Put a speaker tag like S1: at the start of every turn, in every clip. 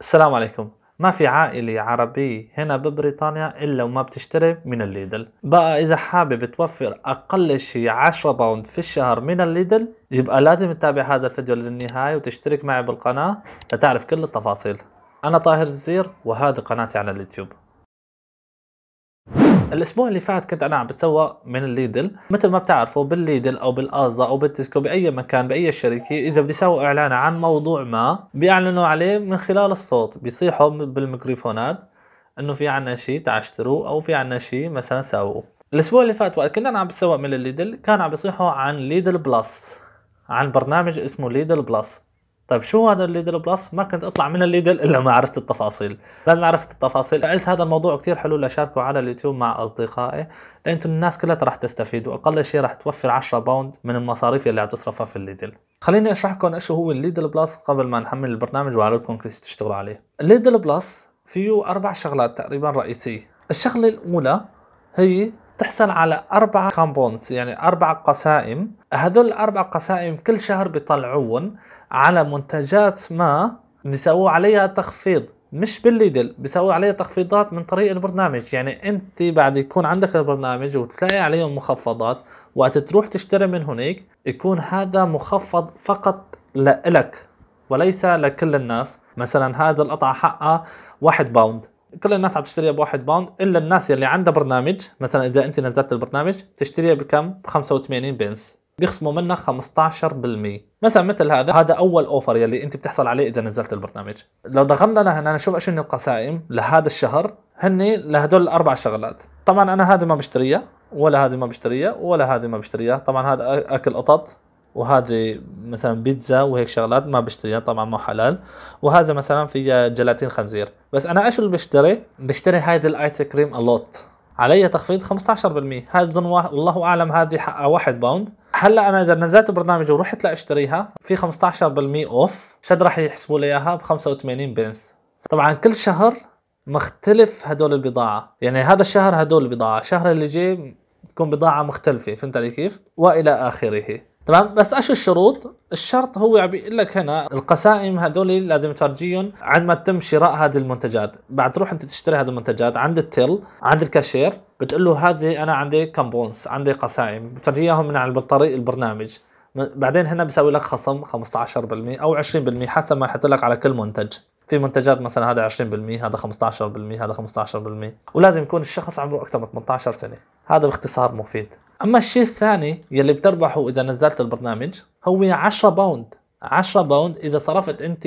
S1: السلام عليكم ما في عائلة عربية هنا ببريطانيا إلا وما بتشتري من الليدل بقى إذا حابب توفر أقل شيء 10 باوند في الشهر من الليدل يبقى لازم تتابع هذا الفيديو للنهاية وتشترك معي بالقناة لتعرف كل التفاصيل أنا طاهر الزير وهذه قناتي على اليوتيوب الاسبوع اللي فات كنت انا عم بتسوق من الليدل مثل ما بتعرفوا بالليدل او بالازا او بالتسكو باي مكان باي شركه اذا بدي اسوي اعلان عن موضوع ما بيعلنوا عليه من خلال الصوت بيصيحوا بالميكروفونات انه في عنا شيء تعشتروا او في عنا شيء مثلا سووا الاسبوع اللي فات وقت كنت انا عم بتسوق من الليدل كان عم بيصيحوا عن ليدل بلس عن برنامج اسمه ليدل بلس طيب شو هذا الليدل بلس؟ ما كنت اطلع من الليدل الا ما عرفت التفاصيل، لازم عرفت التفاصيل قلت هذا الموضوع كثير حلو لاشاركه على اليوتيوب مع اصدقائي لانه الناس كلها رح تستفيد واقل شيء رح توفر 10 باوند من المصاريف اللي تصرفها في الليدل. خليني اشرح لكم ايش هو الليدل بلس قبل ما نحمل البرنامج وعلى لكم كيف تشتغلوا عليه. الليدل بلس فيه اربع شغلات تقريبا رئيسيه، الشغله الاولى هي بتحصل على أربعة كامبونز يعني أربع قسائم هذول الأربع قسائم كل شهر بيطلعون على منتجات ما بيسووا عليها تخفيض مش بالليدل بيسووا عليها تخفيضات من طريق البرنامج يعني انت بعد يكون عندك البرنامج وتلاقي عليهم مخفضات وقت تروح تشتري من هناك يكون هذا مخفض فقط لإلك وليس لكل الناس مثلا هذا القطعة حقها واحد باوند كل الناس عم تشتريها بواحد باوند الا الناس اللي عندها برنامج مثلا اذا انت نزلت البرنامج تشتريها بكم ب 85 بنس بيخصموا منك 15% مثلا مثل هذا هذا اول اوفر يلي انت بتحصل عليه اذا نزلت البرنامج لو دخلنا لهنا نشوف ايش هن القسائم لهذا الشهر هن لهدول الاربع شغلات طبعا انا هذه ما بشتريها ولا هذه ما بشتريها ولا هذه ما بشتريها طبعا هذا اكل قطط وهذه مثلا بيتزا وهيك شغلات ما بشتريها طبعا مو حلال وهذا مثلا فيها جلاتين خنزير بس انا ايش اللي بشتري بشتري هذه الايس كريم الوت علي تخفيض 15% هذا بظن والله اعلم هذه حقها 1 باوند هلا انا اذا نزلت برنامج ورحت لاشتريها في 15% اوف شد راح يحسبوا لي اياها ب 85 بنس طبعا كل شهر مختلف هدول البضاعه يعني هذا الشهر هدول البضاعه الشهر اللي جاي تكون بضاعه مختلفه فهمت علي كيف والى اخره تمام بس ايش الشروط؟ الشرط هو عم بيقول لك هنا القسائم هذول لازم تفرجيهم عند ما تم شراء هذه المنتجات، بعد تروح انت تشتري هذه المنتجات عند التل عند الكاشير بتقول له هذه انا عندي كمبونز عندي قسائم بتفرجيهم من على طريق البرنامج بعدين هنا بيسوي لك خصم 15% او 20% حسب ما يحط لك على كل منتج في منتجات مثلا هذا 20% هذا 15% هذا 15% ولازم يكون الشخص عمره اكثر من 18 سنه هذا باختصار مفيد اما الشيء الثاني يلي بتربحه اذا نزلت البرنامج هو 10 باوند 10 باوند اذا صرفت انت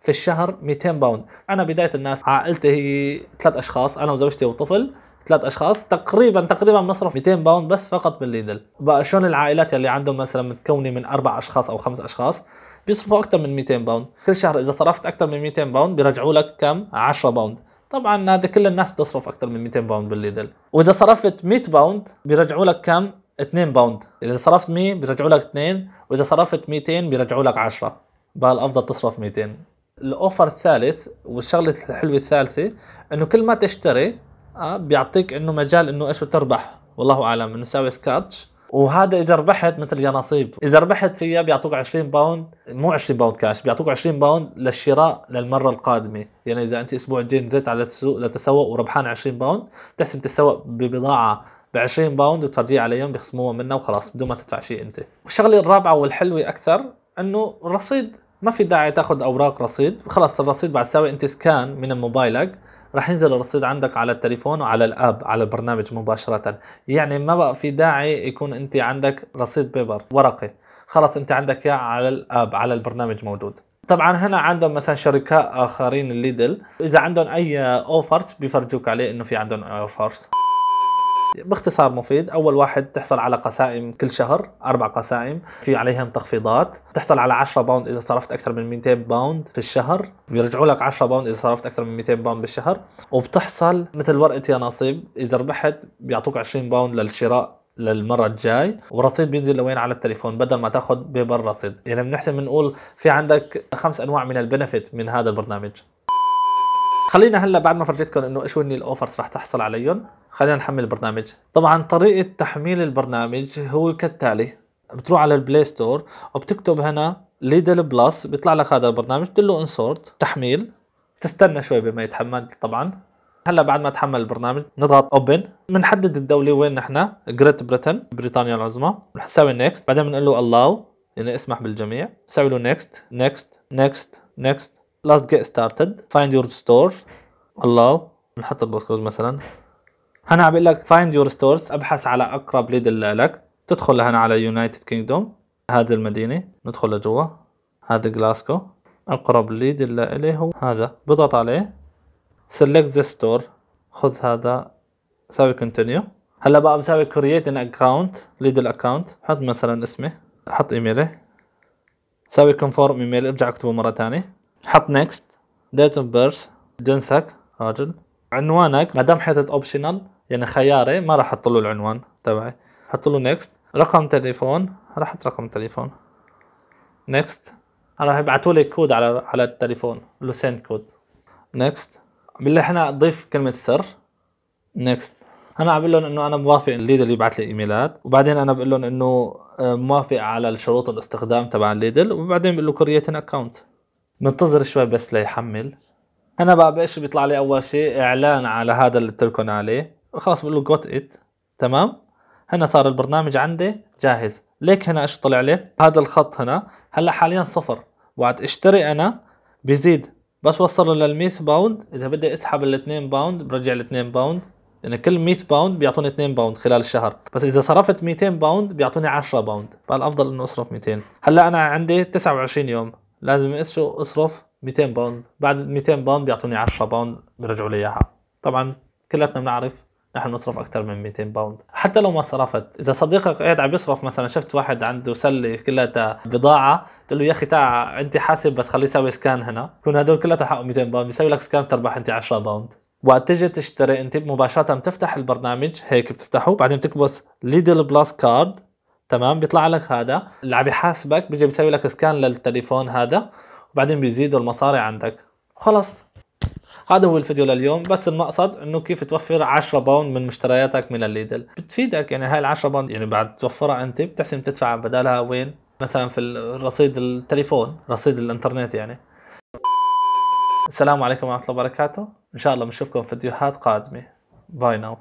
S1: في الشهر 200 باوند انا بدايه الناس عائلتي هي ثلاث اشخاص انا وزوجتي وطفل ثلاث اشخاص تقريبا تقريبا بنصرف 200 باوند بس فقط بالليدل بقى شلون العائلات يلي عندهم مثلا متكونه من اربع اشخاص او خمس اشخاص بيصرفوا اكثر من 200 باوند كل شهر اذا صرفت اكثر من 200 باوند بيرجعوا لك كم 10 باوند طبعا هذا كل الناس بتصرف اكثر من 200 باوند بالليدل واذا صرفت 100 باوند بيرجعوا لك كم 2 باوند اذا صرفت 100 بيرجعوا لك 2 واذا صرفت 200 بيرجعوا لك 10 بقى الافضل تصرف 200 الاوفر الثالث والشغله الحلوه الثالثه انه كل ما تشتري آه، بيعطيك انه مجال انه ايش تربح والله اعلم انه ساوي سكاتش وهذا اذا ربحت مثل نصيب اذا ربحت فيها بيعطوك 20 باوند مو 20 باوند كاش بيعطوك 20 باوند للشراء للمره القادمه يعني اذا انت اسبوع الجاي نزلت على السوق لتسوق وربحان 20 باوند بتحسب تسوق ببضاعه ب 20 باوند وترجيها عليهم بيخصموها منها وخلاص بدون ما تدفع شيء انت والشغله الرابعه والحلوه اكثر انه الرصيد ما في داعي تاخذ اوراق رصيد خلاص الرصيد بعد ساوي انت سكان من موبايلك رح ينزل الرصيد عندك على التليفون وعلى الاب على البرنامج مباشره يعني ما بقى في داعي يكون انت عندك رصيد بيبر ورقي خلاص انت عندك اياه على الاب على البرنامج موجود طبعا هنا عندهم مثلا شركاء اخرين الليدل اذا عندهم اي اوفرت بيفرجوك عليه انه في عندهم اوفرت باختصار مفيد اول واحد تحصل على قسائم كل شهر اربع قسائم في عليهم تخفيضات تحصل على 10 باوند اذا صرفت اكثر من 200 باوند في الشهر بيرجعوا لك 10 باوند اذا صرفت اكثر من 200 باوند بالشهر وبتحصل مثل ورقه يا نصيب اذا ربحت بيعطوك 20 باوند للشراء للمره الجاي ورصيد بينزل لوين على التليفون بدل ما تاخذ ببر رصيد يعني بنحسن بنقول في عندك خمس انواع من البنفيت من هذا البرنامج خلينا هلا بعد ما فرجيتكم انه ايش هن الاوفرز رح تحصل عليهم خلينا نحمل البرنامج طبعا طريقه تحميل البرنامج هو كالتالي بتروح على البلاي ستور وبتكتب هنا ليدل بلس بيطلع لك هذا البرنامج بتقول له انسورت تحميل تستنى شوي بما يتحمل طبعا هلا بعد ما تحمل البرنامج نضغط اوبن بنحدد الدوله وين نحن جريت بريتن بريطانيا العظمى رح نيكست بعدين بنقول له الاو يعني اسمح بالجميع بنساوي له نيكست نيكست نيكست نيكست Let's get started find your store والله نحط الباسكود مثلا هنا عم لك find your stores ابحث على اقرب ليدل لك تدخل هنا على يونايتد كينجدوم هذه المدينة ندخل لجوا هذا جلاسكو اقرب ليدل الي هو هذا بضغط عليه select this store خذ هذا سوي continue هلا بقى بسوي create an account ليدل account حط مثلا اسمي حط ايميلي سوي confirm ايميل ارجع اكتبه مرة ثانية حط نيكست ديت اوف بيرث جنسك راجل عنوانك ما دام حطيت اوبشنال يعني خياري ما راح احط له العنوان تبعي حط له نيكست رقم تليفون راح احط رقم تليفون نيكست راح يبعثوا لي كود على على التليفون له سند كود نيكست بالله احنا ضيف كلمه سر نيكست انا عم بقول لهم انه انا موافق الليدل يبعث لي ايميلات وبعدين انا بقول لهم انه آه، موافق على الشروط الاستخدام تبع الليدل وبعدين بقول له كرييت اكونت ننتظر شوي بس ليحمل انا بقى بايش بيطلع لي اول شيء اعلان على هذا اللي قلت عليه خلاص بقول له جوت ات تمام هنا صار البرنامج عندي جاهز ليك هنا ايش طلع لي هذا الخط هنا هلا حاليا صفر وقت اشتري انا بيزيد بس وصله لل 100 باوند اذا بدي اسحب ال 2 باوند برجع ال 2 باوند لان يعني كل 100 باوند بيعطوني 2 باوند خلال الشهر بس اذا صرفت 200 باوند بيعطوني 10 باوند فالافضل انه اصرف 200 هلا انا عندي 29 يوم لازم اس اصرف 200 باوند بعد 200 باوند بيعطوني 10 باوند بيرجعوا لي اياها طبعا كلاتنا بنعرف نحن نصرف اكثر من 200 باوند حتى لو ما صرفت اذا صديقك قاعد عم يصرف مثلا شفت واحد عنده سله كلها بضاعه تقول له يا اخي تعا انت حاسب بس خليه يسوي سكان هنا يكون هدول كلها حقهم 200 باوند بيسوي لك سكان تربح انت 10 باوند وقت تجي تشتري انت مباشره بتفتح البرنامج هيك بتفتحه بعدين بتكبس ليدل بلس كارد تمام بيطلع لك هذا اللي عم يحاسبك بيجي بيسوي لك سكان للتليفون هذا وبعدين بيزيدوا المصاري عندك خلص هذا هو الفيديو لليوم بس المقصد انه كيف توفر 10 باوند من مشترياتك من الليدل بتفيدك يعني هاي ال 10 باوند يعني بعد توفرها انت بتحسن تدفع بدالها وين مثلا في الرصيد التليفون رصيد الانترنت يعني السلام عليكم ورحمه الله وبركاته ان شاء الله بنشوفكم فيديوهات قادمه باي ناو